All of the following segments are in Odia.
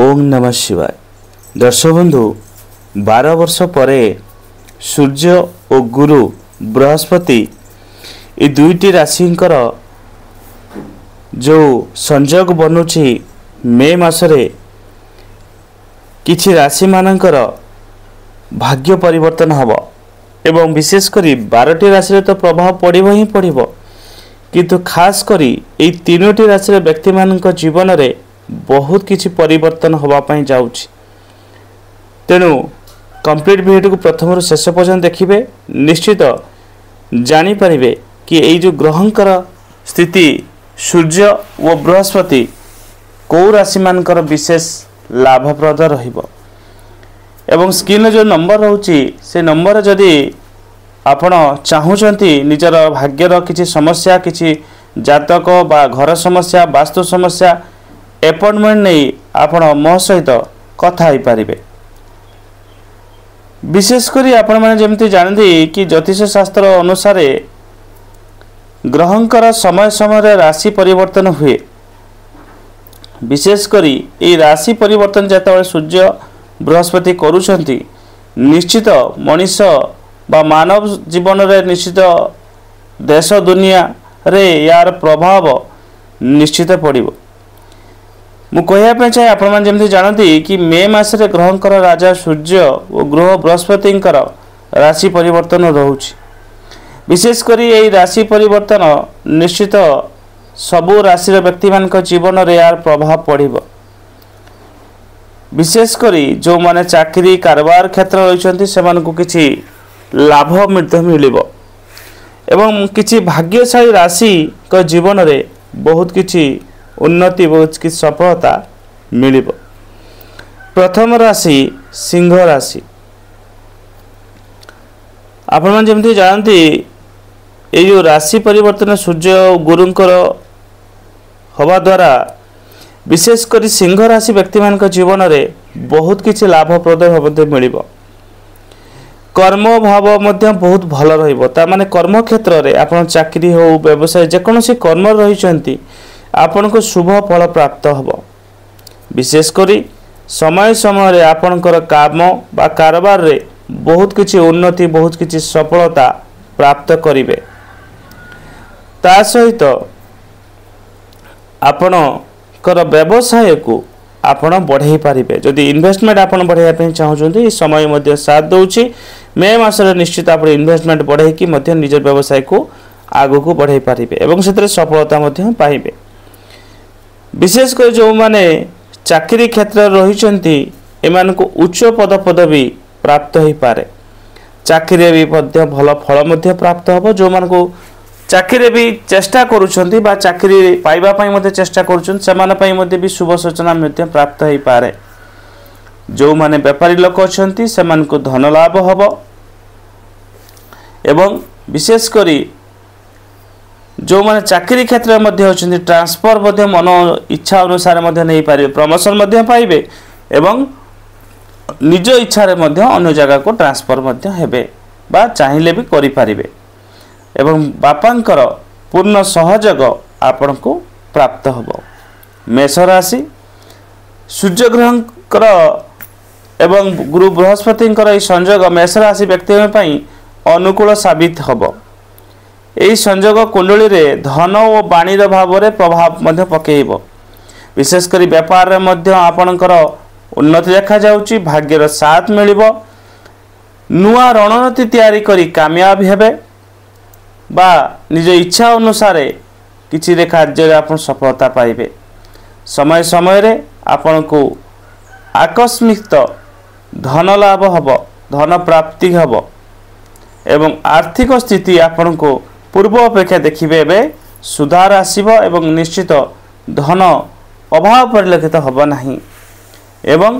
ଓଂ ନମ ଶିବାୟ ଦର୍ଶବନ୍ଧୁ ବାର ବର୍ଷ ପରେ ସୂର୍ଯ୍ୟ ଓ ଗୁରୁ ବୃହସ୍ପତି ଏ ଦୁଇଟି ରାଶିଙ୍କର ଯେଉଁ ସଂଯୋଗ ବନୁଛି ମେ ମାସରେ କିଛି ରାଶିମାନଙ୍କର ଭାଗ୍ୟ ପରିବର୍ତ୍ତନ ହେବ ଏବଂ ବିଶେଷ କରି ବାରଟି ରାଶିରେ ତ ପ୍ରଭାବ ପଡ଼ିବ ହିଁ ପଡ଼ିବ କିନ୍ତୁ ଖାସ କରି ଏଇ ତିନୋଟି ରାଶିର ବ୍ୟକ୍ତିମାନଙ୍କ ଜୀବନରେ ବହୁତ କିଛି ପରିବର୍ତ୍ତନ ହେବା ପାଇଁ ଯାଉଛି ତେଣୁ କମ୍ପ୍ଲିଟ୍ ଭିଡ଼ିଓଟିକୁ ପ୍ରଥମରୁ ଶେଷ ପର୍ଯ୍ୟନ୍ତ ଦେଖିବେ ନିଶ୍ଚିତ ଜାଣିପାରିବେ କି ଏଇ ଯେଉଁ ଗ୍ରହଙ୍କର ସ୍ଥିତି ସୂର୍ଯ୍ୟ ଓ ବୃହସ୍ପତି କେଉଁ ରାଶିମାନଙ୍କର ବିଶେଷ ଲାଭପ୍ରଦ ରହିବ ଏବଂ ସ୍କ୍ରିନ୍ରେ ଯେଉଁ ନମ୍ବର ରହୁଛି ସେ ନମ୍ବର ଯଦି ଆପଣ ଚାହୁଁଛନ୍ତି ନିଜର ଭାଗ୍ୟର କିଛି ସମସ୍ୟା କିଛି ଜାତକ ବା ଘର ସମସ୍ୟା ବାସ୍ତୁ ସମସ୍ୟା ଆପଏଣ୍ଟମେଣ୍ଟ ନେଇ ଆପଣ ମୋ ସହିତ କଥା ହୋଇପାରିବେ ବିଶେଷ କରି ଆପଣମାନେ ଯେମିତି ଜାଣନ୍ତି କି ଜ୍ୟୋତିଷ ଶାସ୍ତ୍ର ଅନୁସାରେ ଗ୍ରହଙ୍କର ସମୟ ସମୟରେ ରାଶି ପରିବର୍ତ୍ତନ ହୁଏ ବିଶେଷ କରି ଏଇ ରାଶି ପରିବର୍ତ୍ତନ ଯେତେବେଳେ ସୂର୍ଯ୍ୟ ବୃହସ୍ପତି କରୁଛନ୍ତି ନିଶ୍ଚିତ ମଣିଷ ବା ମାନବ ଜୀବନରେ ନିଶ୍ଚିତ ଦେଶ ଦୁନିଆରେ ୟାର ପ୍ରଭାବ ନିଶ୍ଚିତ ପଡ଼ିବ ମୁଁ କହିବା ପାଇଁ ଚାହେଁ ଆପଣମାନେ ଯେମିତି ଜାଣନ୍ତି କି ମେ ମାସରେ ଗ୍ରହଙ୍କର ରାଜା ସୂର୍ଯ୍ୟ ଓ ଗ୍ରହ ବୃହସ୍ପତିଙ୍କର ରାଶି ପରିବର୍ତ୍ତନ ରହୁଛି ବିଶେଷ କରି ଏହି ରାଶି ପରିବର୍ତ୍ତନ ନିଶ୍ଚିତ ସବୁ ରାଶିର ବ୍ୟକ୍ତିମାନଙ୍କ ଜୀବନରେ ଏହାର ପ୍ରଭାବ ପଡ଼ିବ ବିଶେଷ କରି ଯେଉଁମାନେ ଚାକିରି କାରବାର କ୍ଷେତ୍ର ରହିଛନ୍ତି ସେମାନଙ୍କୁ କିଛି ଲାଭ ମଧ୍ୟ ମିଳିବ ଏବଂ କିଛି ଭାଗ୍ୟଶାଳୀ ରାଶିଙ୍କ ଜୀବନରେ ବହୁତ କିଛି ଉନ୍ନତି ବହୁ ସଫଳତା ମିଳିବ ପ୍ରଥମ ରାଶି ସିଂହ ରାଶି ଆପଣମାନେ ଯେମିତି ଜାଣନ୍ତି ଏଇ ଯେଉଁ ରାଶି ପରିବର୍ତ୍ତନ ସୂର୍ଯ୍ୟ ଗୁରୁଙ୍କର ହେବା ଦ୍ୱାରା ବିଶେଷ କରି ସିଂହ ରାଶି ବ୍ୟକ୍ତିମାନଙ୍କ ଜୀବନରେ ବହୁତ କିଛି ଲାଭପ୍ରଦ ମଧ୍ୟ ମିଳିବ କର୍ମଭାବ ମଧ୍ୟ ବହୁତ ଭଲ ରହିବ ତା ମାନେ କର୍ମକ୍ଷେତ୍ରରେ ଆପଣ ଚାକିରି ହେଉ ବ୍ୟବସାୟ ଯେକୌଣସି କର୍ମ ରହିଛନ୍ତି ଆପଣଙ୍କୁ ଶୁଭ ଫଳ ପ୍ରାପ୍ତ ହେବ ବିଶେଷ କରି ସମୟ ସମୟରେ ଆପଣଙ୍କର କାମ ବା କାରବାରରେ ବହୁତ କିଛି ଉନ୍ନତି ବହୁତ କିଛି ସଫଳତା ପ୍ରାପ୍ତ କରିବେ ତା ସହିତ ଆପଣଙ୍କର ବ୍ୟବସାୟକୁ ଆପଣ ବଢ଼େଇ ପାରିବେ ଯଦି ଇନଭେଷ୍ଟମେଣ୍ଟ ଆପଣ ବଢ଼େଇବା ପାଇଁ ଚାହୁଁଛନ୍ତି ସମୟ ମଧ୍ୟ ସାଥ ଦେଉଛି ମେ ମାସରେ ନିଶ୍ଚିତ ଆପଣ ଇନଭେଷ୍ଟମେଣ୍ଟ ବଢ଼େଇକି ମଧ୍ୟ ନିଜ ବ୍ୟବସାୟକୁ ଆଗକୁ ବଢ଼େଇ ପାରିବେ ଏବଂ ସେଥିରେ ସଫଳତା ମଧ୍ୟ ପାଇବେ ବିଶେଷ କରି ଯେଉଁମାନେ ଚାକିରି କ୍ଷେତ୍ରରେ ରହିଛନ୍ତି ଏମାନଙ୍କୁ ଉଚ୍ଚ ପଦପଦବୀ ପ୍ରାପ୍ତ ହୋଇପାରେ ଚାକିରିରେ ବି ମଧ୍ୟ ଭଲ ଫଳ ମଧ୍ୟ ପ୍ରାପ୍ତ ହେବ ଯେଉଁମାନଙ୍କୁ ଚାକିରିରେ ବି ଚେଷ୍ଟା କରୁଛନ୍ତି ବା ଚାକିରି ପାଇବା ପାଇଁ ମଧ୍ୟ ଚେଷ୍ଟା କରୁଛନ୍ତି ସେମାନଙ୍କ ପାଇଁ ମଧ୍ୟ ବି ଶୁଭ ସୂଚନା ମଧ୍ୟ ପ୍ରାପ୍ତ ହୋଇପାରେ ଯେଉଁମାନେ ବେପାରୀ ଲୋକ ଅଛନ୍ତି ସେମାନଙ୍କୁ ଧନ ଲାଭ ହେବ ଏବଂ ବିଶେଷ କରି ଯେଉଁମାନେ ଚାକିରି କ୍ଷେତ୍ରରେ ମଧ୍ୟ ଅଛନ୍ତି ଟ୍ରାନ୍ସଫର୍ ମଧ୍ୟ ମନ ଇଚ୍ଛା ଅନୁସାରେ ମଧ୍ୟ ନେଇପାରିବେ ପ୍ରମୋସନ୍ ମଧ୍ୟ ପାଇବେ ଏବଂ ନିଜ ଇଚ୍ଛାରେ ମଧ୍ୟ ଅନ୍ୟ ଜାଗାକୁ ଟ୍ରାନ୍ସଫର୍ ମଧ୍ୟ ହେବେ ବା ଚାହିଁଲେ ବି କରିପାରିବେ ଏବଂ ବାପାଙ୍କର ପୂର୍ଣ୍ଣ ସହଯୋଗ ଆପଣଙ୍କୁ ପ୍ରାପ୍ତ ହେବ ମେଷ ରାଶି ସୂର୍ଯ୍ୟଗ୍ରହଙ୍କର ଏବଂ ଗୁରୁ ବୃହସ୍ପତିଙ୍କର ଏହି ସଂଯୋଗ ମେଷ ରାଶି ବ୍ୟକ୍ତିଙ୍କ ପାଇଁ ଅନୁକୂଳ ସାବିତ ହେବ ଏହି ସଂଯୋଗ କୁଣ୍ଡଳୀରେ ଧନ ଓ ବାଣୀର ଭାବରେ ପ୍ରଭାବ ମଧ୍ୟ ପକାଇବ ବିଶେଷ କରି ବେପାରରେ ମଧ୍ୟ ଆପଣଙ୍କର ଉନ୍ନତି ଦେଖାଯାଉଛି ଭାଗ୍ୟର ସାଥ ମିଳିବ ନୂଆ ରଣନୀତି ତିଆରି କରି କାମିଆବ ହେବେ ବା ନିଜ ଇଚ୍ଛା ଅନୁସାରେ କିଛିରେ କାର୍ଯ୍ୟରେ ଆପଣ ସଫଳତା ପାଇବେ ସମୟ ସମୟରେ ଆପଣଙ୍କୁ ଆକସ୍ମିକ ଧନ ଲାଭ ହେବ ଧନ ପ୍ରାପ୍ତି ହେବ ଏବଂ ଆର୍ଥିକ ସ୍ଥିତି ଆପଣଙ୍କୁ ପୂର୍ବ ଅପେକ୍ଷା ଦେଖିବେ ଏବେ ସୁଧାର ଆସିବ ଏବଂ ନିଶ୍ଚିତ ଧନ ଅଭାବ ପରିଲକ୍ଷିତ ହେବ ନାହିଁ ଏବଂ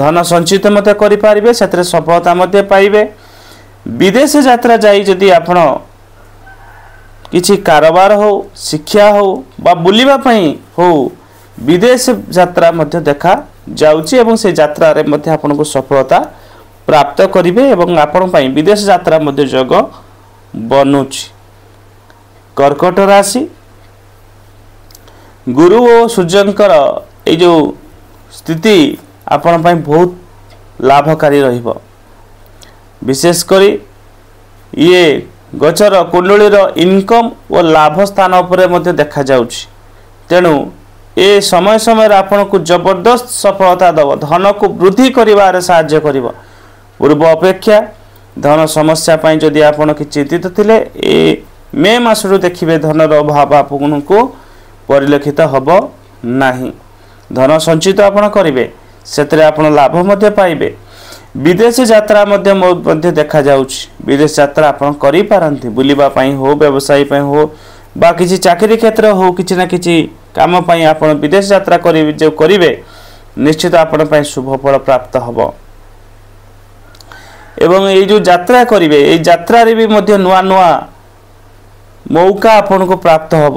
ଧନ ସଞ୍ଚିତ ମଧ୍ୟ କରିପାରିବେ ସେଥିରେ ସଫଳତା ମଧ୍ୟ ପାଇବେ ବିଦେଶ ଯାତ୍ରା ଯାଇ ଯଦି ଆପଣ କିଛି କାରବାର ହେଉ ଶିକ୍ଷା ହେଉ ବା ବୁଲିବା ପାଇଁ ହେଉ ବିଦେଶ ଯାତ୍ରା ମଧ୍ୟ ଦେଖା ଯାଉଛି ଏବଂ ସେ ଯାତ୍ରାରେ ମଧ୍ୟ ଆପଣଙ୍କୁ ସଫଳତା ପ୍ରାପ୍ତ କରିବେ ଏବଂ ଆପଣଙ୍କ ପାଇଁ ବିଦେଶ ଯାତ୍ରା ମଧ୍ୟ ଯୋଗ ବନୁଛି କର୍କଟ ରାଶି ଗୁରୁ ଓ ସୂର୍ଯ୍ୟଙ୍କର ଏଇ ଯେଉଁ ସ୍ଥିତି ଆପଣ ପାଇଁ ବହୁତ ଲାଭକାରୀ ରହିବ ବିଶେଷ କରି ଇଏ ଗଛର କୁଣ୍ଡଳୀର ଇନକମ୍ ଓ ଲାଭ ସ୍ଥାନ ଉପରେ ମଧ୍ୟ ଦେଖାଯାଉଛି ତେଣୁ ଏ ସମୟ ସମୟରେ ଆପଣଙ୍କୁ ଜବରଦସ୍ତ ସଫଳତା ଦେବ ଧନକୁ ବୃଦ୍ଧି କରିବାରେ ସାହାଯ୍ୟ କରିବ ପୂର୍ବ ଅପେକ୍ଷା ଧନ ସମସ୍ୟା ପାଇଁ ଯଦି ଆପଣ କିଛି ଚିନ୍ତିତ ଥିଲେ ଏ ମେ ମାସରୁ ଦେଖିବେ ଧନର ଅଭାବ ଆପଣଙ୍କୁ ପରିଲକ୍ଷିତ ହେବ ନାହିଁ ଧନ ସଞ୍ଚିତ ଆପଣ କରିବେ ସେଥିରେ ଆପଣ ଲାଭ ମଧ୍ୟ ପାଇବେ ବିଦେଶୀ ଯାତ୍ରା ମଧ୍ୟ ମଧ୍ୟ ଦେଖାଯାଉଛି ବିଦେଶ ଯାତ୍ରା ଆପଣ କରିପାରନ୍ତି ବୁଲିବା ପାଇଁ ହେଉ ବ୍ୟବସାୟୀ ପାଇଁ ହେଉ ବା କିଛି ଚାକିରି କ୍ଷେତ୍ର ହେଉ କିଛି ନା କିଛି କାମ ପାଇଁ ଆପଣ ବିଦେଶ ଯାତ୍ରା କରିବେ ଯେଉଁ କରିବେ ନିଶ୍ଚିତ ଆପଣ ପାଇଁ ଶୁଭଫଳ ପ୍ରାପ୍ତ ହେବ ଏବଂ ଏଇ ଯେଉଁ ଯାତ୍ରା କରିବେ ଏଇ ଯାତ୍ରାରେ ବି ମଧ୍ୟ ନୂଆ ନୂଆ ମୌକା ଆପଣଙ୍କୁ ପ୍ରାପ୍ତ ହେବ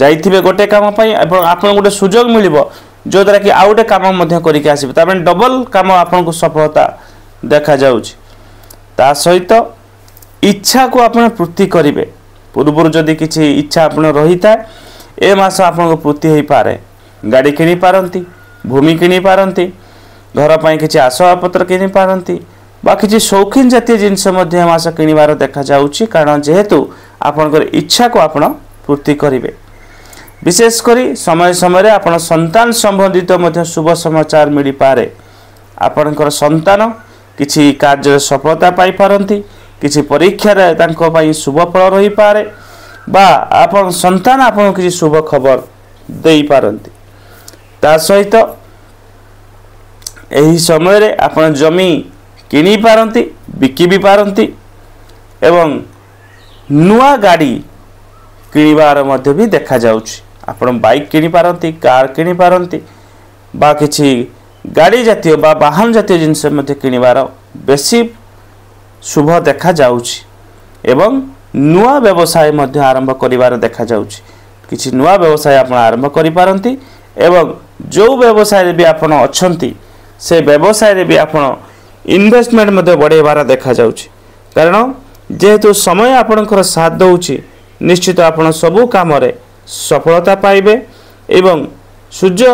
ଯାଇଥିବେ ଗୋଟେ କାମ ପାଇଁ ଏବଂ ଆପଣଙ୍କୁ ଗୋଟେ ସୁଯୋଗ ମିଳିବ ଯଦ୍ୱାରା କି ଆଉ ଗୋଟେ କାମ ମଧ୍ୟ କରିକି ଆସିବେ ତା ମାନେ ଡବଲ୍ କାମ ଆପଣଙ୍କୁ ସଫଳତା ଦେଖାଯାଉଛି ତା ସହିତ ଇଚ୍ଛାକୁ ଆପଣ ପୂର୍ତ୍ତି କରିବେ ପୂର୍ବରୁ ଯଦି କିଛି ଇଚ୍ଛା ଆପଣ ରହିଥାଏ ଏ ମାସ ଆପଣଙ୍କ ପୂର୍ତ୍ତି ହୋଇପାରେ ଗାଡ଼ି କିଣିପାରନ୍ତି ଭୂମି କିଣିପାରନ୍ତି ଘର ପାଇଁ କିଛି ଆସବାବପତ୍ର କିଣିପାରନ୍ତି বা কিছু শৌখিন জাতীয় জিনিস মধ্যে মাস কিণবার দেখা যাচ্ছে কারণ যেহেতু ଆପଣଙ୍କର ଇଚ୍ଛାକୁ ଆପଣ ପୂର୍ତ୍ତି କରିବେ ବିଶେଷ କରି ସମୟ ସମୟରେ ଆପଣ ସନ୍ତାନ ସମ୍ବନ୍ଧିତ ମଧ୍ୟ ଶୁଭ ସମାଚାର ମିଳିପାରେ ଆପଣଙ୍କର ସନ୍ତାନ କିଛି କାର୍ଯ୍ୟରେ ସଫଳତା ପାଇପାରନ୍ତି କିଛି ପରୀକ୍ଷାରେ ତାଙ୍କ ପାଇଁ ଶୁଭଫଳ ରହିପାରେ ବା ଆପଣ ସନ୍ତାନ ଆପଣଙ୍କୁ କିଛି ଶୁଭ ଖବର ଦେଇପାରନ୍ତି ତା ସହିତ ଏହି ସମୟରେ ଆପଣ ଜମି କିଣିପାରନ୍ତି ବିକି ବି ପାରନ୍ତି ଏବଂ ନୂଆ ଗାଡ଼ି କିଣିବାର ମଧ୍ୟ ବି ଦେଖାଯାଉଛି ଆପଣ ବାଇକ୍ କିଣିପାରନ୍ତି କାର୍ କିଣିପାରନ୍ତି ବା କିଛି ଗାଡ଼ି ଜାତୀୟ ବା ବାହନ ଜାତୀୟ ଜିନିଷ ମଧ୍ୟ କିଣିବାର ବେଶୀ ଶୁଭ ଦେଖାଯାଉଛି ଏବଂ ନୂଆ ବ୍ୟବସାୟ ମଧ୍ୟ ଆରମ୍ଭ କରିବାର ଦେଖାଯାଉଛି କିଛି ନୂଆ ବ୍ୟବସାୟ ଆପଣ ଆରମ୍ଭ କରିପାରନ୍ତି ଏବଂ ଯେଉଁ ବ୍ୟବସାୟରେ ବି ଆପଣ ଅଛନ୍ତି ସେ ବ୍ୟବସାୟରେ ବି ଆପଣ ଇନଭେଷ୍ଟମେଣ୍ଟ ମଧ୍ୟ ବଢ଼େଇବାର ଦେଖାଯାଉଛି କାରଣ ଯେହେତୁ ସମୟ ଆପଣଙ୍କର ସାଥ ଦେଉଛି ନିଶ୍ଚିତ ଆପଣ ସବୁ କାମରେ ସଫଳତା ପାଇବେ ଏବଂ ସୂର୍ଯ୍ୟ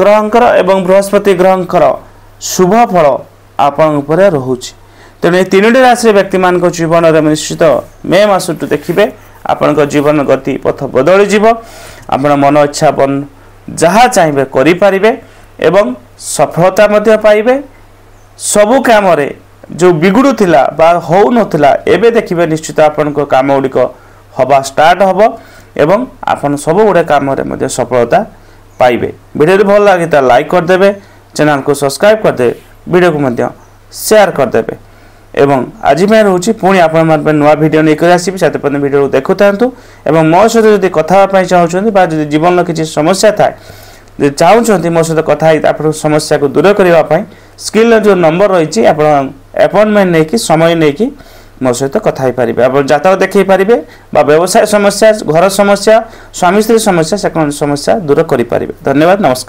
ଗ୍ରହଙ୍କର ଏବଂ ବୃହସ୍ପତି ଗ୍ରହଙ୍କର ଶୁଭ ଫଳ ଆପଣଙ୍କ ଉପରେ ରହୁଛି ତେଣୁ ଏ ତିନୋଟି ରାଶିର ବ୍ୟକ୍ତିମାନଙ୍କ ଜୀବନରେ ନିଶ୍ଚିତ ମେ ମାସଠୁ ଦେଖିବେ ଆପଣଙ୍କ ଜୀବନ ଗତି ପଥ ବଦଳିଯିବ ଆପଣ ମନ ଇଚ୍ଛା ବନ ଯାହା ଚାହିଁବେ କରିପାରିବେ ଏବଂ ସଫଳତା ମଧ୍ୟ ପାଇବେ ସବୁ କାମରେ ଯେଉଁ ବିଗୁଡ଼ୁଥିଲା ବା ହେଉନଥିଲା ଏବେ ଦେଖିବେ ନିଶ୍ଚିତ ଆପଣଙ୍କ କାମ ଗୁଡ଼ିକ ହେବା ଷ୍ଟାର୍ଟ ହେବ ଏବଂ ଆପଣ ସବୁଗୁଡ଼ିକ କାମରେ ମଧ୍ୟ ସଫଳତା ପାଇବେ ଭିଡ଼ିଓଟି ଭଲ ଲାଗିଥିଲା ଲାଇକ୍ କରିଦେବେ ଚ୍ୟାନେଲକୁ ସବସ୍କ୍ରାଇବ୍ କରିଦେବେ ଭିଡ଼ିଓକୁ ମଧ୍ୟ ସେୟାର କରିଦେବେ ଏବଂ ଆଜି ପାଇଁ ରହୁଛି ପୁଣି ଆପଣମାନଙ୍କ ପାଇଁ ନୂଆ ଭିଡ଼ିଓ ନେଇକରି ଆସିବି ସେଥିପାଇଁ ଭିଡ଼ିଓକୁ ଦେଖୁଥାନ୍ତୁ ଏବଂ ମୋ ସହିତ ଯଦି କଥା ହେବା ପାଇଁ ଚାହୁଁଛନ୍ତି ବା ଯଦି ଜୀବନର କିଛି ସମସ୍ୟା ଥାଏ ଯଦି ଚାହୁଁଛନ୍ତି ମୋ ସହିତ କଥା ହେଇ ଆପଣଙ୍କ ସମସ୍ୟାକୁ ଦୂର କରିବା ପାଇଁ ସ୍କ୍ରିନ୍ର ଯେଉଁ ନମ୍ବର ରହିଛି ଆପଣ ଆପଏଣ୍ଟମେଣ୍ଟ ନେଇକି ସମୟ ନେଇକି ମୋ ସହିତ କଥା ହୋଇପାରିବେ ଆପଣ ଜାତକ ଦେଖାଇ ପାରିବେ ବା ବ୍ୟବସାୟ ସମସ୍ୟା ଘର ସମସ୍ୟା ସ୍ୱାମୀ ସ୍ତ୍ରୀ ସମସ୍ୟା ସେ ସମସ୍ୟା ଦୂର କରିପାରିବେ ଧନ୍ୟବାଦ ନମସ୍କାର